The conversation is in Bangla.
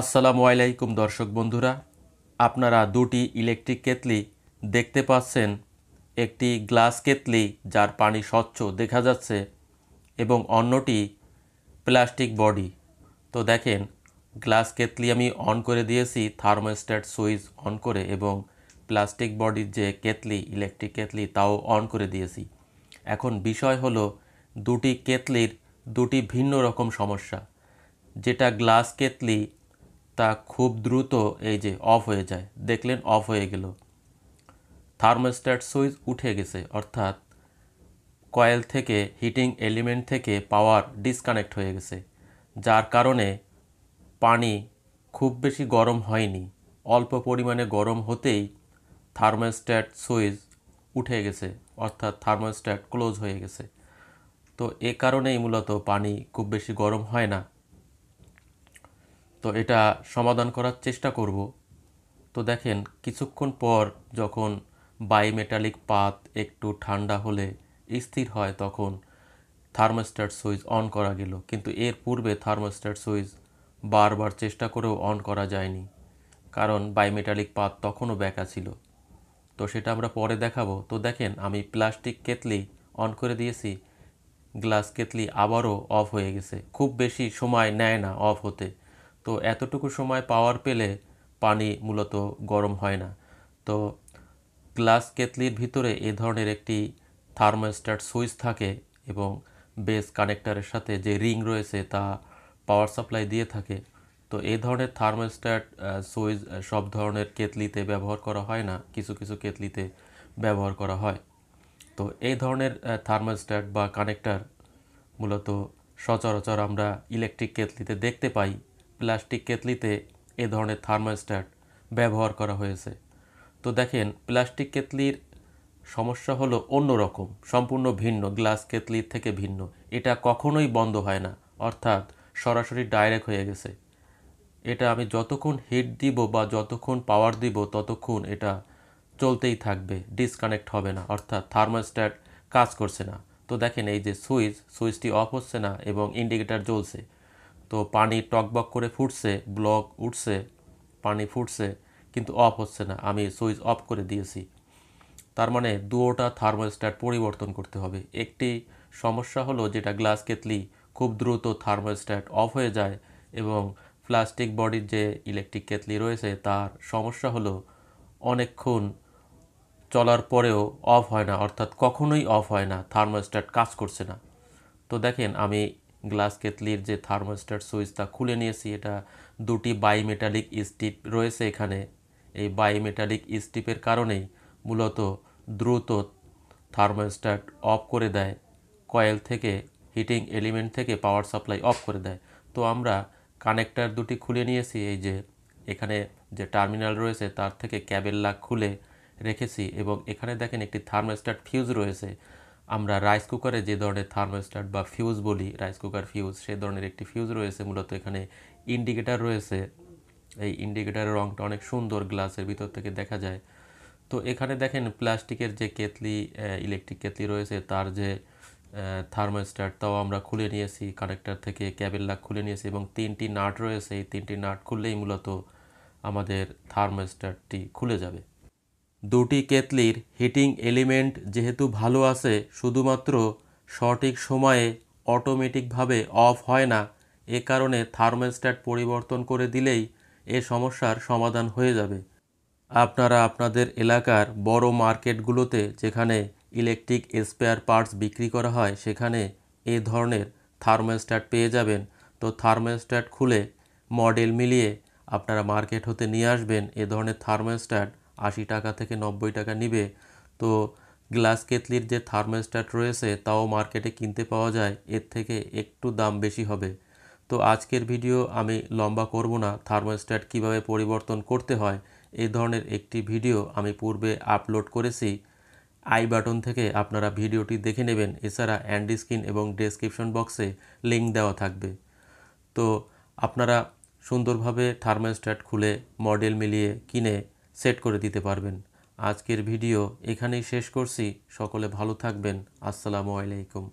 আসসালামু আলাইকুম দর্শক বন্ধুরা আপনারা দুটি ইলেকট্রিক কেতলি দেখতে পাচ্ছেন একটি গ্লাস কেতলি যার পানি স্বচ্ছ দেখা যাচ্ছে এবং অন্যটি প্লাস্টিক বডি তো দেখেন গ্লাস কেতলি আমি অন করে দিয়েছি থার্মোস্ট্যাট সুইচ অন করে এবং প্লাস্টিক বডির যে কেতলি ইলেকট্রিক কেতলি তাও অন করে দিয়েছি এখন বিষয় হলো দুটি কেতলির দুটি ভিন্ন রকম সমস্যা যেটা গ্লাস কেতলি তা খুব দ্রুত এই যে অফ হয়ে যায় দেখলেন অফ হয়ে গেল থার্মোস্ট্যাট সুইচ উঠে গেছে অর্থাৎ কয়েল থেকে হিটিং এলিমেন্ট থেকে পাওয়ার ডিসকানেক্ট হয়ে গেছে যার কারণে পানি খুব বেশি গরম হয়নি অল্প পরিমাণে গরম হতেই থার্মোস্ট্যাট সুইচ উঠে গেছে অর্থাৎ থার্মোস্ট্যাট ক্লোজ হয়ে গেছে তো এ কারণেই মূলত পানি খুব বেশি গরম হয় না তো এটা সমাধান করার চেষ্টা করব তো দেখেন কিছুক্ষণ পর যখন বায়োমেটালিক পাত একটু ঠান্ডা হলে স্থির হয় তখন থার্মোস্ট্যাট সুইচ অন করা গেল কিন্তু এর পূর্বে থার্মোস্ট্যাট সুইচ বারবার চেষ্টা করেও অন করা যায়নি কারণ বায়োমেটালিক পাত তখনও ব্যাকা ছিল তো সেটা আমরা পরে দেখাবো তো দেখেন আমি প্লাস্টিক কেতলি অন করে দিয়েছি গ্লাস কেতলি আবারও অফ হয়ে গেছে খুব বেশি সময় নেয় না অফ হতে তো এতটুকু সময় পাওয়ার পেলে পানি মূলত গরম হয় না তো গ্লাস কেতলির ভিতরে এ ধরনের একটি থার্মোস্ট্যাট সুইচ থাকে এবং বেস কানেক্টারের সাথে যে রিং রয়েছে তা পাওয়ার সাপ্লাই দিয়ে থাকে তো এই ধরনের থার্মোস্ট্যাট সুইচ সব ধরনের কেতলিতে ব্যবহার করা হয় না কিছু কিছু কেতলিতে ব্যবহার করা হয় তো এই ধরনের থার্মোস্ট্যাট বা কানেক্টার মূলত সচরাচর আমরা ইলেকট্রিক কেতলিতে দেখতে পাই প্লাস্টিক কেতলিতে এ ধরনের থার্মোস্ট্যাট ব্যবহার করা হয়েছে তো দেখেন প্লাস্টিক কেতলির সমস্যা হলো অন্য রকম সম্পূর্ণ ভিন্ন গ্লাস কেতলির থেকে ভিন্ন এটা কখনোই বন্ধ হয় না অর্থাৎ সরাসরি ডাইরেক্ট হয়ে গেছে এটা আমি যতক্ষণ হিট দিব বা যতক্ষণ পাওয়ার দিব ততক্ষণ এটা চলতেই থাকবে ডিসকানেক্ট হবে না অর্থাৎ থার্মোস্ট্যাট কাজ করছে না তো দেখেন এই যে সুইচ সুইচটি অফ হচ্ছে না এবং ইন্ডিকেটার জ্বলছে তো পানি টকবক করে ফুটছে ব্লক উঠছে পানি ফুটছে কিন্তু অফ হচ্ছে না আমি সুইচ অফ করে দিয়েছি তার মানে দুওটা থার্মোস্ট্যাট পরিবর্তন করতে হবে একটি সমস্যা হলো যেটা গ্লাস কেতলি খুব দ্রুত থার্মোস্ট্যাট অফ হয়ে যায় এবং প্লাস্টিক বডির যে ইলেকট্রিক কেতলি রয়েছে তার সমস্যা হলো অনেকক্ষণ চলার পরেও অফ হয় না অর্থাৎ কখনোই অফ হয় না থার্মোস্ট্যাট কাজ করছে না তো দেখেন আমি গ্লাস কেতলির যে থার্মোস্টার সুইচ তা খুলে নিয়েছি এটা দুটি বায়োমেটালিক স্টিপ রয়েছে এখানে এই বায়োমেটালিক স্টিপের কারণেই মূলত দ্রুত থার্মোস্টার অফ করে দেয় কয়েল থেকে হিটিং এলিমেন্ট থেকে পাওয়ার সাপ্লাই অফ করে দেয় তো আমরা কানেক্টার দুটি খুলে নিয়েছি এই যে এখানে যে টার্মিনাল রয়েছে তার থেকে ক্যাবেল লাগ খুলে রেখেছি এবং এখানে দেখেন একটি থার্মোস্টার ফিউজ রয়েছে আমরা রাইস কুকারে যে ধরনের থার্মোস্টাট বা ফিউজ বলি রাইস কুকার ফিউজ সে ধরনের একটি ফিউজ রয়েছে মূলত এখানে ইন্ডিকেটার রয়েছে এই ইন্ডিকেটারের রঙটা অনেক সুন্দর গ্লাসের ভিতর থেকে দেখা যায় তো এখানে দেখেন প্লাস্টিকের যে কেতলি ইলেকট্রিক কেতলি রয়েছে তার যে থার্মোস্টাট তাও আমরা খুলে নিয়েছি কানেক্টার থেকে ক্যাবেল লাগ খুলে নিয়েছি এবং তিনটি নাট রয়েছে এই তিনটি নাট খুললেই মূলত আমাদের থার্মোস্টাটটি খুলে যাবে দুটি কেতলির হিটিং এলিমেন্ট যেহেতু ভালো আছে শুধুমাত্র সঠিক সময়ে অটোমেটিকভাবে অফ হয় না এ কারণে থার্মোস্ট্যাট পরিবর্তন করে দিলেই এ সমস্যার সমাধান হয়ে যাবে আপনারা আপনাদের এলাকার বড় মার্কেটগুলোতে যেখানে ইলেকট্রিক স্পেয়ার পার্টস বিক্রি করা হয় সেখানে এ ধরনের থার্মোস্ট্যাট পেয়ে যাবেন তো থার্মোস্ট্যাট খুলে মডেল মিলিয়ে আপনারা মার্কেট হতে নিয়ে আসবেন এ ধরনের থার্মোস্ট্যাট আশি টাকা থেকে নব্বই টাকা নিবে তো গ্লাস কেতলির যে থার্মোস্ট্যাট রয়েছে তাও মার্কেটে কিনতে পাওয়া যায় এর থেকে একটু দাম বেশি হবে তো আজকের ভিডিও আমি লম্বা করব না থার্মোস্ট্যাট কিভাবে পরিবর্তন করতে হয় এই ধরনের একটি ভিডিও আমি পূর্বে আপলোড করেছি আই বাটন থেকে আপনারা ভিডিওটি দেখে নেবেন এছাড়া স্ক্রিন এবং ডেসক্রিপশন বক্সে লিঙ্ক দেওয়া থাকবে তো আপনারা সুন্দরভাবে থার্মোস্ট্যাট খুলে মডেল মিলিয়ে কিনে সেট করে দিতে পারবেন আজকের ভিডিও এখানেই শেষ করছি সকলে ভালো থাকবেন আসসালামু আলাইকুম